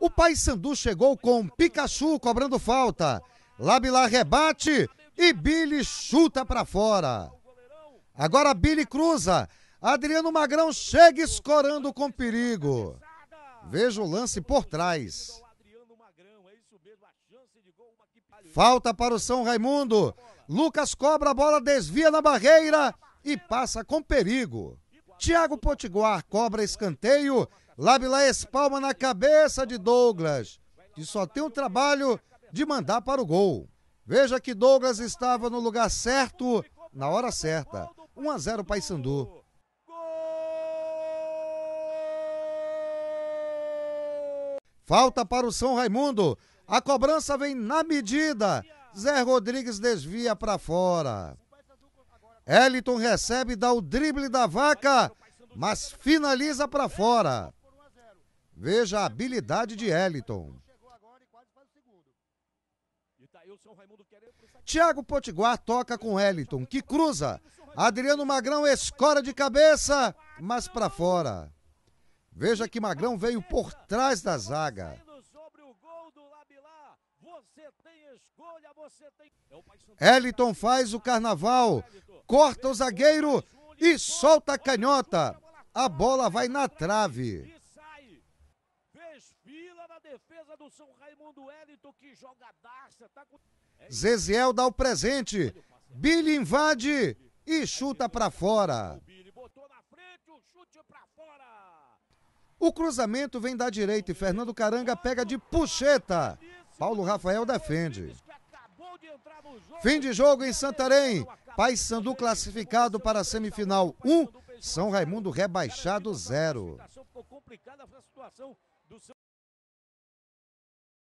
O pai Sandu chegou com Pikachu cobrando falta. Labilar rebate e Billy chuta para fora. Agora Billy cruza. Adriano Magrão chega escorando com perigo. Veja o lance por trás. Falta para o São Raimundo. Lucas cobra a bola, desvia na barreira e passa com perigo. Thiago Potiguar cobra escanteio. Labila espalma na cabeça de Douglas, que só tem o trabalho de mandar para o gol. Veja que Douglas estava no lugar certo, na hora certa. 1 a 0 Paysandu. Falta para o São Raimundo. A cobrança vem na medida. Zé Rodrigues desvia para fora. Eliton recebe, dá o drible da vaca, mas finaliza para fora. Veja a habilidade de Eliton. Thiago Potiguar toca com Eliton, que cruza. Adriano Magrão escora de cabeça, mas para fora. Veja que Magrão veio por trás da zaga. Você tem escolha, você tem. É Eliton faz o carnaval, corta o zagueiro e solta a canhota. A bola vai na trave. Tá é Zeziel dá o presente. Billy invade e chuta para fora. O cruzamento vem da direita e Fernando Caranga pega de puxeta. Paulo Rafael defende. Fim de jogo em Santarém. Paysandu classificado para a semifinal 1, um, São Raimundo rebaixado 0.